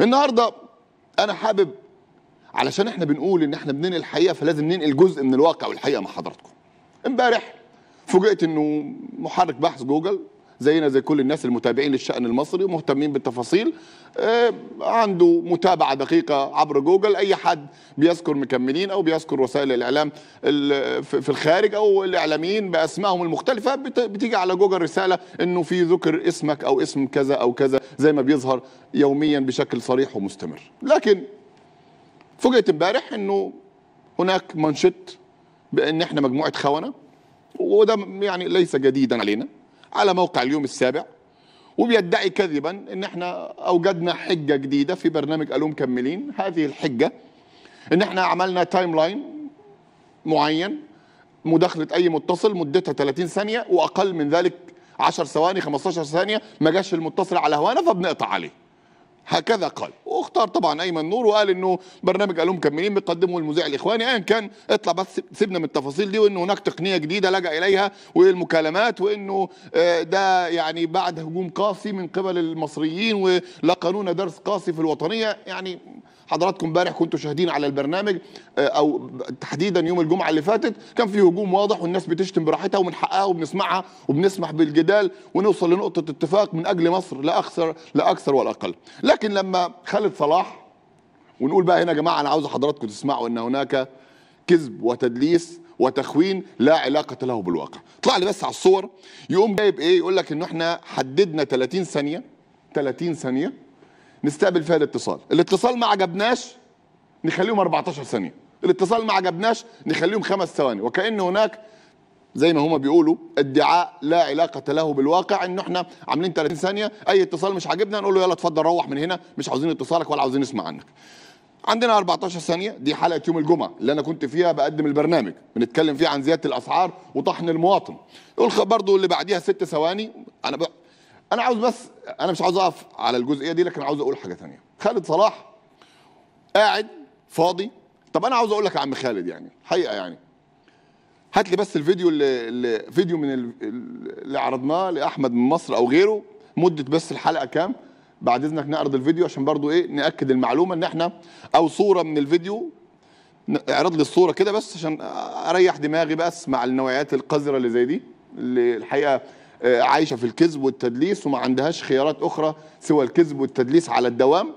النهارده انا حابب علشان احنا بنقول ان احنا بننقل الحقيقه فلازم ننقل جزء من الواقع والحقيقه مع حضراتكم امبارح فوجئت انه محرك بحث جوجل زينا زي كل الناس المتابعين للشأن المصري ومهتمين بالتفاصيل آه، عنده متابعة دقيقة عبر جوجل أي حد بيذكر مكملين أو بيذكر وسائل الإعلام في الخارج أو الإعلاميين بأسمائهم المختلفة بتيجي على جوجل رسالة أنه في ذكر اسمك أو اسم كذا أو كذا زي ما بيظهر يوميا بشكل صريح ومستمر لكن فوجئت امبارح أنه هناك منشط بأن احنا مجموعة خونة وده يعني ليس جديدا علينا على موقع اليوم السابع وبيدعي كذبا ان احنا اوجدنا حجه جديده في برنامج الوم مكملين هذه الحجه ان احنا عملنا تايم لاين معين مداخله اي متصل مدتها 30 ثانيه واقل من ذلك 10 ثواني 15 ثانيه ما جاش المتصل على هوانا فبنقطع عليه هكذا قال واختار طبعا ايمن نور وقال انه برنامج الهم مكملين بيقدمه المذيع الاخواني ايا كان اطلع بس سيبنا من التفاصيل دي وان هناك تقنيه جديده لجا اليها والمكالمات وانه آه، ده يعني بعد هجوم قاسي من قبل المصريين ولقانون درس قاسي في الوطنيه يعني حضراتكم امبارح كنتوا شاهدين على البرنامج آه، او تحديدا يوم الجمعه اللي فاتت كان في هجوم واضح والناس بتشتم براحتها ومن حقها وبنسمعها وبنسمح بالجدال ونوصل لنقطه اتفاق من اجل مصر لا اكثر لا اكثر ولا اقل لكن لما خالد صلاح ونقول بقى هنا يا جماعه انا عاوز حضراتكم تسمعوا ان هناك كذب وتدليس وتخوين لا علاقة له بالواقع طلع لي بس على الصور يقوم جايب ايه يقول لك ان احنا حددنا 30 ثانية 30 ثانية نستقبل فيها الاتصال الاتصال ما عجبناش نخليهم 14 ثانيه الاتصال ما عجبناش نخليهم خمس ثواني وكأن هناك زي ما هما بيقولوا ادعاء لا علاقة له بالواقع ان احنا عاملين 30 ثانية اي اتصال مش عاجبنا نقول له يلا اتفضل روح من هنا مش عاوزين اتصالك ولا عاوزين نسمع عنك عندنا 14 ثانية دي حلقة يوم الجمعة اللي أنا كنت فيها بقدم البرنامج بنتكلم فيه عن زيادة الأسعار وطحن المواطن قول برضه اللي بعديها ست ثواني أنا انا عاوز بس انا مش عاوز اقف على الجزئيه دي لكن عاوز اقول حاجه ثانيه خالد صلاح قاعد فاضي طب انا عاوز اقول لك يا عم خالد يعني حقيقه يعني هات لي بس الفيديو اللي, اللي فيديو من اللي عرضناه لاحمد من مصر او غيره مده بس الحلقه كام بعد اذنك نعرض الفيديو عشان برضو ايه ناكد المعلومه ان احنا او صوره من الفيديو اعرض لي الصوره كده بس عشان اريح دماغي بس مع النوعيات القذره اللي زي دي اللي الحقيقه عايشه في الكذب والتدليس وما عندهاش خيارات اخرى سوى الكذب والتدليس على الدوام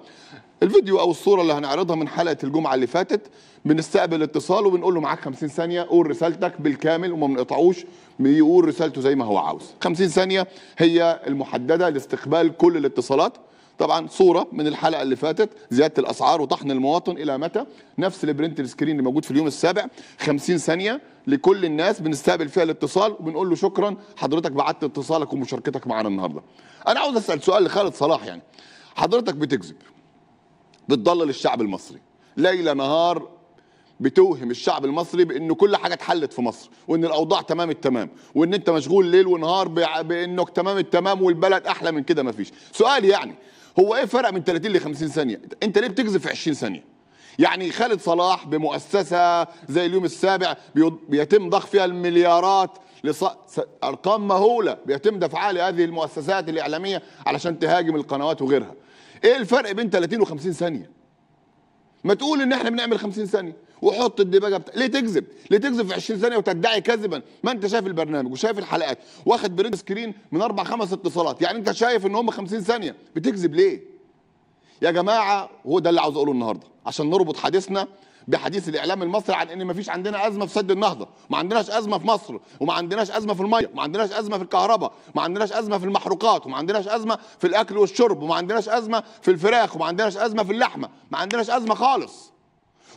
الفيديو او الصوره اللي هنعرضها من حلقه الجمعه اللي فاتت بنستقبل اتصال وبنقول له معاك 50 ثانيه قول رسالتك بالكامل وما بنقطعوش بيقول رسالته زي ما هو عاوز 50 ثانيه هي المحدده لاستقبال كل الاتصالات طبعا صوره من الحلقه اللي فاتت زياده الاسعار وطحن المواطن الى متى نفس البرنت سكرين اللي موجود في اليوم السابع 50 ثانيه لكل الناس بنستقبل فيها الاتصال وبنقول له شكرا حضرتك بعت اتصالك ومشاركتك معانا النهارده انا عاوز اسال سؤال لخالد صلاح يعني حضرتك بتكذب بتضلل الشعب المصري ليله نهار بتوهم الشعب المصري بان كل حاجه اتحلت في مصر وان الاوضاع تمام التمام وان انت مشغول ليل ونهار بانك تمام التمام والبلد احلى من كده مفيش سؤال يعني هو ايه فرق من 30 ل 50 ثانيه انت ليه بتكذب في 20 ثانيه يعني خالد صلاح بمؤسسه زي اليوم السابع بيتم ضخ فيها المليارات لص... ارقام مهوله بيتم دفعها لهذه المؤسسات الاعلاميه علشان تهاجم القنوات وغيرها ايه الفرق بين 30 و 50 ثانيه ما تقول ان احنا بنعمل 50 ثانيه وحط الدباجه بتا... ليه تكذب؟ ليه تكذب في 20 ثانيه وتدعي كذبا؟ ما انت شايف البرنامج وشايف الحلقات واخد برنت سكرين من اربع خمس اتصالات يعني انت شايف ان هم 50 ثانيه بتكذب ليه؟ يا جماعه هو ده اللي عاوز اقوله النهارده عشان نربط حديثنا بحديث الاعلام المصري عن ان ما فيش عندنا ازمه في سد النهضه ما عندناش ازمه في مصر وما عندناش ازمه في الميه وما عندناش ازمه في الكهرباء ما عندناش ازمه في المحروقات وما عندناش ازمه في الاكل والشرب وما عندناش ازمه في الفراخ وما عندناش ازمه في اللحمه ما عندناش ازمه خالص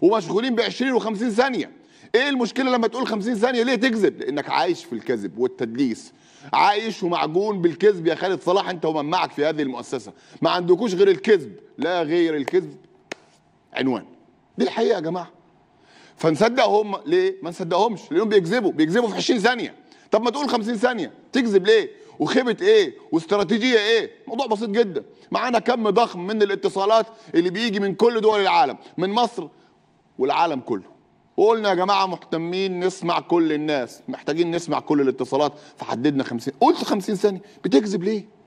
ومشغولين ب 20 و50 ثانيه ايه المشكله لما تقول 50 ثانيه ليه تكذب لانك عايش في الكذب والتدليس عايش ومعجون بالكذب يا خالد صلاح انت ومن معك في هذه المؤسسه ما عندكوش غير الكذب لا غير الكذب عنوان دي الحقيقه يا جماعه فنصدق هم ليه ما نصدقهمش لانهم بيكذبوا بيكذبوا في 20 ثانيه طب ما تقول 50 ثانيه تكذب ليه وخيبه ايه واستراتيجيه ايه موضوع بسيط جدا معانا كم ضخم من الاتصالات اللي بيجي من كل دول العالم من مصر والعالم كله وقلنا يا جماعه مهتمين نسمع كل الناس محتاجين نسمع كل الاتصالات فحددنا 50 قلت 50 ثانيه بتكذب ليه